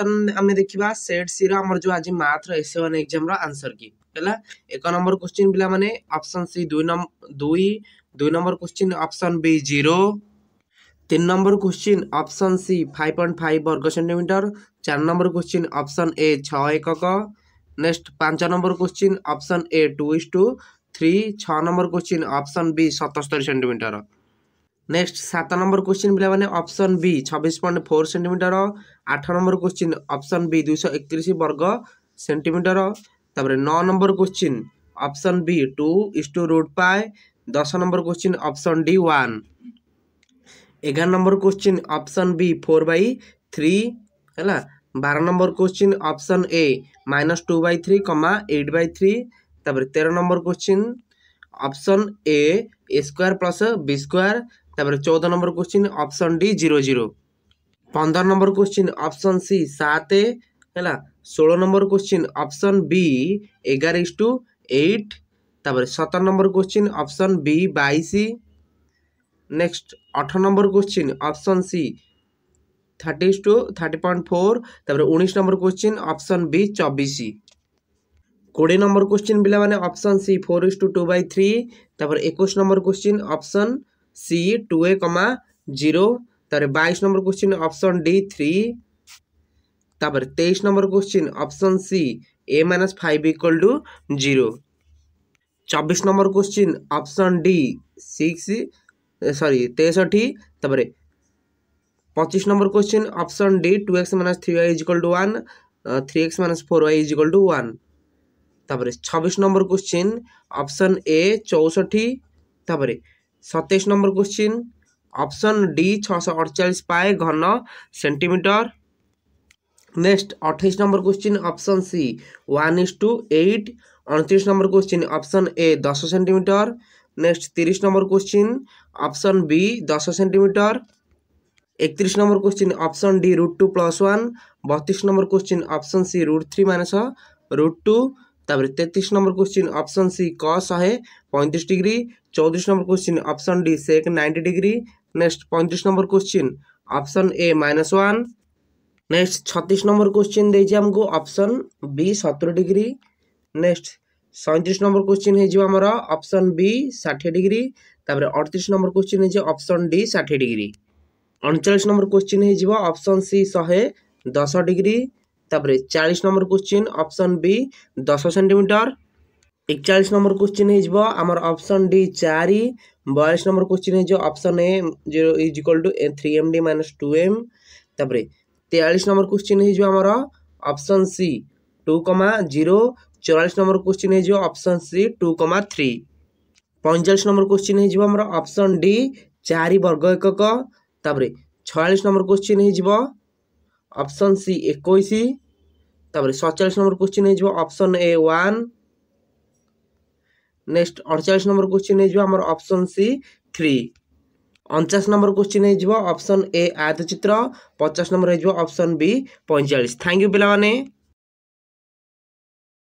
ବର୍ତ୍ତମାନ ଆମେ ଦେଖିବା ସେଟ୍ ସିର ଆମର ଯେଉଁ ଆଜି ମାଥର ଏସ୍ ୱାନ୍ ଏକ୍ଜାମ୍ର ଆନ୍ସର୍ କି ହେଲା ଏକ ନମ୍ବର କୋଶ୍ଚିନ୍ ପିଲାମାନେ ଅପସନ୍ ସି ଦୁଇ ନମ୍ବର ଦୁଇ ଦୁଇ number question option B zero ତିନି number question option C five point five ବର୍ଗ ସେଣ୍ଟିମିଟର ଚାରି ନମ୍ବର କୋଶ୍ଚିନ୍ ଅପସନ୍ ଏ ଛଅ ଏକକ ନେକ୍ସଟ ପାଞ୍ଚ number question option A two is to three ছ নম্বর কোশ্চিন অপশন বি সতস্তরি সেন্টিমিটার নেক্সট সাত number question পিলামানে অপশন বি ছবিশ পয়েন্ট ফোর সেটিমিটর আঠ নম্বর কোশ্চিন অপশন বি দুইশ একত্রিশ বর্গ সেটিমিটর তাপরে ন number question option B two is to root pi দশ number question option D one এগারো number question option B four by three ହେଲା ବାର number question option A minus two by three comma eight by three ତାପରେ ତେର number question option A A square plus B square তারপরে চৌদ্দ number question option D zero zero পনেরো number question option C সাত ହେଲା ଷୋହଳ number question option ବି ଏଗାର ଇସ୍ ଟୁ ଏଇଟ୍ ତାପରେ ସତର ନମ୍ବର କୋଶ୍ଚିନ୍ ଅପସନ୍ ବି ବାଇଶ ନେକ୍ସଟ ଅଠର number question option C thirty is to thirty point four ତାପରେ ଉଣେଇଶ ନମ୍ବର କୋଶ୍ଚିନ୍ ଅପସନ୍ ବି ଚବିଶ କୋଡ଼ିଏ ନମ୍ବର କୋଶ୍ଚିନ୍ ପିଲାମାନେ option C four is to two by three ତାପରେ ଏକୋଇଶ number question option C two A comma zero তারপরে বাইশ number question option D three তারপরে তেইশ number question option C A minus five equal to zero চব্বিশ number question option D six sorry তেষট্টি তারপরে পঁচিশ number question option D two X minus three Y is to one three X minus four Y is to one তারপরে ছাব্বিশ number question option A চৌষট্টি তারপরে सतैश number question option D छः सौ पाए घन सेंटीमीटर नेक्स्ट अठाईस number question option C one is to eight अड़तीस नंबर क्वेश्चन ऑप्शन ए दस सेंटीमीटर नेक्स्ट तीस नंबर क्वेश्चन ऑप्शन बी दस सेंटीमीटर एकतीस number question option D root two plus one बत्तीस number question option C root three minus root two तापर तेतीस number question option सी क शहे पैंतीस डिग्री चौतीस number question option D sec ninety degree next पैंतीस number question option A minus one next छत्तीस number question देखो ऑप्शन बी सतर डिग्री नेक्स्ट सैंतीस नंबर क्वेश्चन होमर ऑप्शन बी षाठी डिग्री तापर अड़तीस नंबर क्वेश्चन ऑप्शन डी षाठी डिग्री अणचाश नंबर क्वेश्चन होप्शन सी शहे दस डिग्री ତାପରେ ଚାଳିଶ ନମ୍ବର କୋଶ୍ଚିନ୍ ଅପସନ୍ ବି ଦଶ ସେଣ୍ଟିମିଟର ଏକଚାଳିଶ ନମ୍ବର କୋଶ୍ଚିନ୍ ହେଇଯିବ ଆମର ଅପସନ୍ ଡି ଚାରି ବୟାଳିଶ ନମ୍ବର କୋଶ୍ଚିନ୍ ହେଇଯିବ option A zero is equal to three M D minus two M ତାପରେ ତେୟାଳିଶ ନମ୍ବର କୋଶ୍ଚିନ୍ ହେଇଯିବ ଆମର option C two comma zero ଚଉରାଳିଶ ନମ୍ବର କୋଶ୍ଚିନ୍ ହେଇଯିବ option C two comma three ପଇଁଚାଳିଶ ନମ୍ବର କୋଶ୍ଚିନ୍ ହେଇଯିବ ଆମର ଅପସନ୍ ଡି ଚାରି ବର୍ଗ ଏକକ ତାପରେ ଛୟାଳିଶ ନମ୍ବର କୋଶ୍ଚିନ୍ ହେଇଯିବ অপশন সি একুশ তাপরে সতচাশ নম্বর কোশ্চিন হয়ে অপশন এ ওয়ান নেক্সট অড়চাশ নম্বর কোশ্চিন হয়ে আমার অপশন সি থ্রি অনচাশ নম্বর কোশ্চিন হয়ে অপশন এ আয়তচিত্র পচাশ নম্বর হয়ে অপশন বি পঁয়চাশ থ্যাংক ইউ পিলামানে